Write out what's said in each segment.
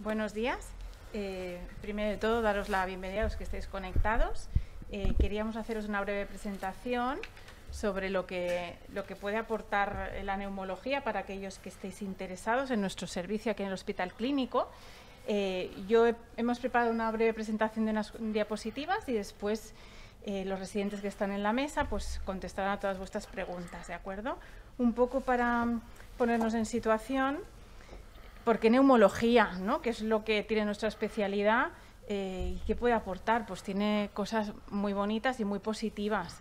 Buenos días. Eh, primero de todo, daros la bienvenida a los que estéis conectados. Eh, queríamos haceros una breve presentación sobre lo que, lo que puede aportar la neumología para aquellos que estéis interesados en nuestro servicio aquí en el Hospital Clínico. Eh, yo hemos preparado una breve presentación de unas diapositivas y después los residentes que están en la mesa pues contestarán a todas vuestras preguntas, ¿de acuerdo? Un poco para ponernos en situación, porque neumología, ¿no? que es lo que tiene nuestra especialidad eh, y que puede aportar, pues tiene cosas muy bonitas y muy positivas.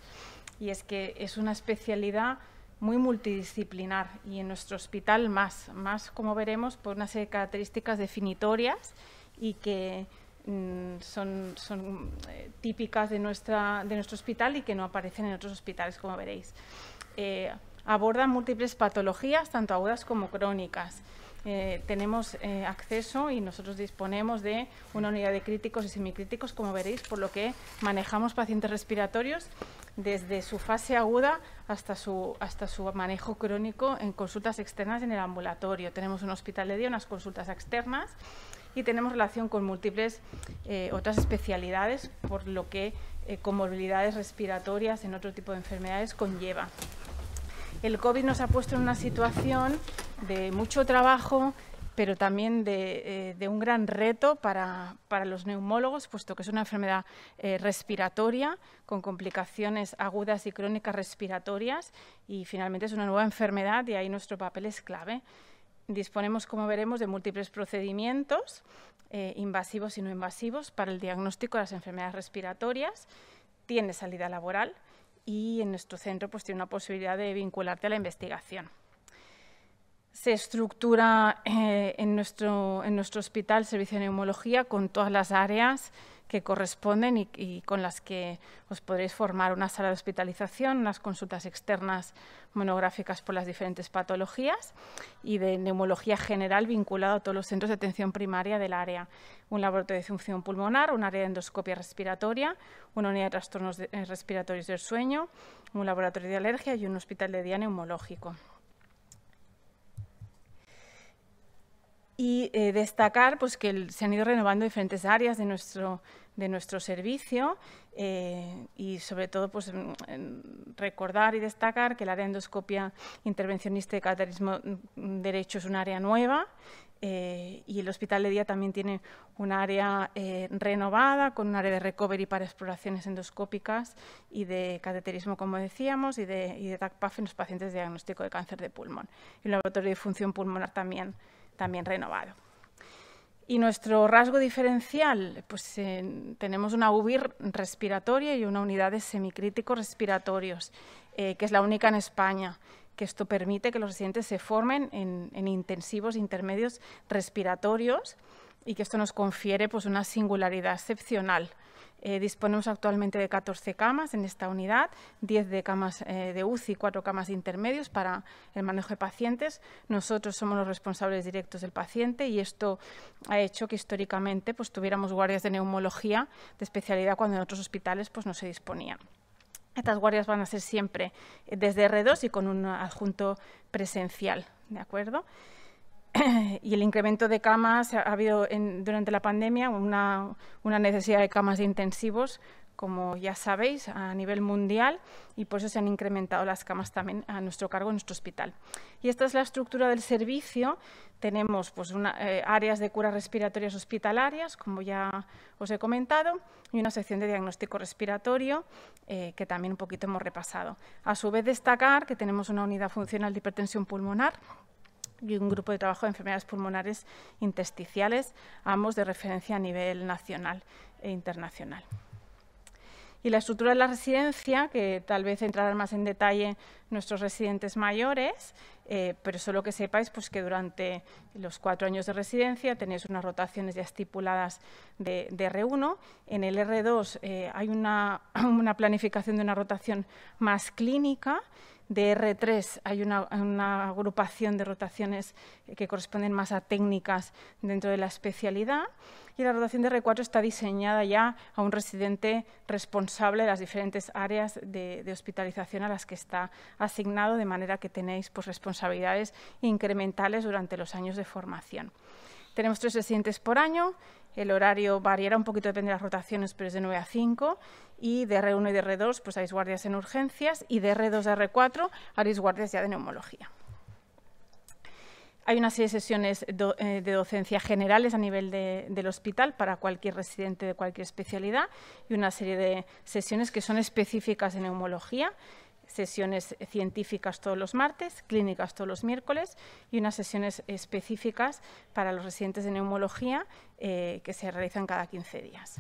Y es que es una especialidad muy multidisciplinar y en nuestro hospital más, más como veremos, por una serie de características definitorias y que mm, son, eh, típicas de, de nuestro hospital y que no aparecen en otros hospitales, como veréis. Eh, aborda múltiples patologías, tanto agudas como crónicas. Eh, tenemos eh, acceso y nosotros disponemos de una unidad de críticos y semicríticos, como veréis, por lo que manejamos pacientes respiratorios desde su fase aguda hasta su, hasta su manejo crónico en consultas externas en el ambulatorio. Tenemos un hospital de día, unas consultas externas y tenemos relación con múltiples eh, otras especialidades, por lo que eh, comorbilidades respiratorias en otro tipo de enfermedades conlleva el COVID nos ha puesto en una situación de mucho trabajo, pero también de, eh, un gran reto para, los neumólogos, puesto que es una enfermedad eh, respiratoria con complicaciones agudas y crónicas respiratorias y finalmente es una nueva enfermedad y ahí nuestro papel es clave. Disponemos, como veremos, de múltiples procedimientos eh, invasivos y no invasivos para el diagnóstico de las enfermedades respiratorias. Tiene salida laboral, y en nuestro centro pues tiene una posibilidad de vincularte a la investigación se estructura eh, en, nuestro, hospital servicio de neumología con todas las áreas que corresponden y, con las que os podréis formar una sala de hospitalización, unas consultas externas monográficas por las diferentes patologías y de neumología general vinculado a todos los centros de atención primaria del área. Un laboratorio de función pulmonar, un área de endoscopia respiratoria, una unidad de trastornos eh, respiratorios del sueño, un laboratorio de alergia y un hospital de día neumológico. y eh, destacar pues, que se han ido renovando diferentes áreas de nuestro, de nuestro servicio eh, y sobre todo pues, recordar y destacar que el área de endoscopia intervencionista y cateterismo mm, derecho es un área nueva eh, y el hospital de día también tiene un área renovada con un área de recovery para exploraciones endoscópicas y de cateterismo, como decíamos, y de, y de TACPAF en los pacientes de diagnóstico de cáncer de pulmón. Y el laboratorio de función pulmonar también también renovado. Y nuestro rasgo diferencial, pues eh, tenemos una UBIR respiratoria y una unidad de semicríticos respiratorios, eh, que es la única en España, que esto permite que los residentes se formen en, en intensivos intermedios respiratorios y que esto nos confiere pues, una singularidad excepcional eh, disponemos actualmente de 14 camas en esta unidad, 10 de camas eh, de UCI, y 4 camas de intermedios para el manejo de pacientes. Nosotros somos los responsables directos del paciente y esto ha hecho que históricamente pues, tuviéramos guardias de neumología de especialidad cuando en otros hospitales pues, no se disponían. Estas guardias van a ser siempre eh, desde R2 y con un adjunto presencial, ¿de acuerdo? y el incremento de camas ha habido durante la pandemia una, necesidad de camas de intensivos, como ya sabéis, a nivel mundial y por eso se han incrementado las camas también a nuestro cargo en nuestro hospital. Y esta es la estructura del servicio. Tenemos pues, eh, áreas de curas respiratorias hospitalarias, como ya os he comentado, y una sección de diagnóstico respiratorio eh, que también un poquito hemos repasado. A su vez, destacar que tenemos una unidad funcional de hipertensión pulmonar y un grupo de trabajo de enfermedades pulmonares intersticiales, ambos de referencia a nivel nacional e internacional. Y la estructura de la residencia, que tal vez entrarán más en detalle nuestros residentes mayores, eh, pero solo que sepáis pues, que durante los cuatro años de residencia tenéis unas rotaciones ya estipuladas de, R1. En el R2 eh, hay una planificación de una rotación más clínica de R3 hay una, agrupación de rotaciones que corresponden más a técnicas dentro de la especialidad y la rotación de R4 está diseñada ya a un residente responsable de las diferentes áreas de, hospitalización a las que está asignado, de manera que tenéis pues, responsabilidades incrementales durante los años de formación. Tenemos tres residentes por año, el horario variará un poquito, depende de las rotaciones, pero es de 9 a 5. Y de R1 y de R2, pues hay guardias en urgencias. Y de R2 a R4, haréis guardias ya de neumología. Hay una serie de sesiones eh, de docencia generales a nivel del hospital para cualquier residente de cualquier especialidad y una serie de sesiones que son específicas de neumología sesiones científicas todos los martes, clínicas todos los miércoles y unas sesiones específicas para los residentes de neumología eh, que se realizan cada 15 días.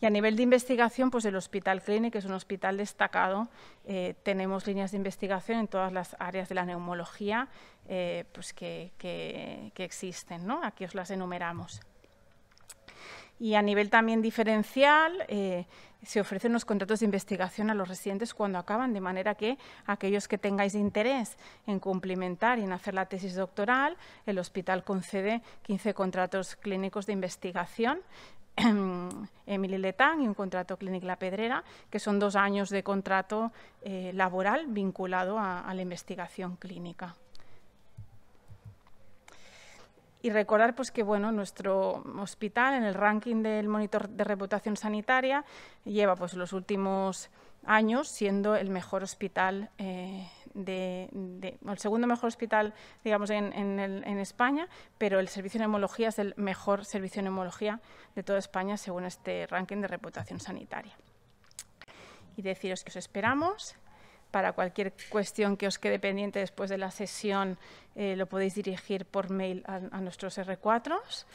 Y a nivel de investigación, pues el Hospital Clinic es un hospital destacado. Eh, tenemos líneas de investigación en todas las áreas de la neumología eh, pues, que, existen. Aquí os las enumeramos. Y a nivel también diferencial, eh, se ofrecen los contratos de investigación a los residentes cuando acaban, de manera que aquellos que tengáis interés en cumplimentar y en hacer la tesis doctoral, el hospital concede 15 contratos clínicos de investigación Emily Letán y un contrato Clínica La Pedrera, que son dos años de contrato eh, laboral vinculado a la investigación clínica. Y recordar pues, que bueno, nuestro hospital, en el ranking del monitor de reputación sanitaria, lleva pues, los últimos años siendo el mejor hospital, eh, de, el segundo mejor hospital, digamos, en, España, pero el servicio de neumología es el mejor servicio de neumología de toda España según este ranking de reputación sanitaria. Y deciros que os esperamos para cualquier cuestión que os quede pendiente después de la sesión, eh, lo podéis dirigir por mail a, nuestros R4s,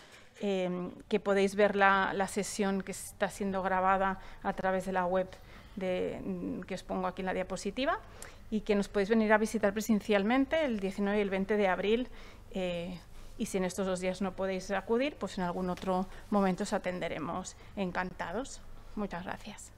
eh, que podéis ver la, sesión que está siendo grabada a través de la web de, mm, que os pongo aquí en la diapositiva y que nos podéis venir a visitar presencialmente el 19 y el 20 de abril. Eh, y si en estos dos días no podéis acudir, pues en algún otro momento os atenderemos encantados. Muchas gracias.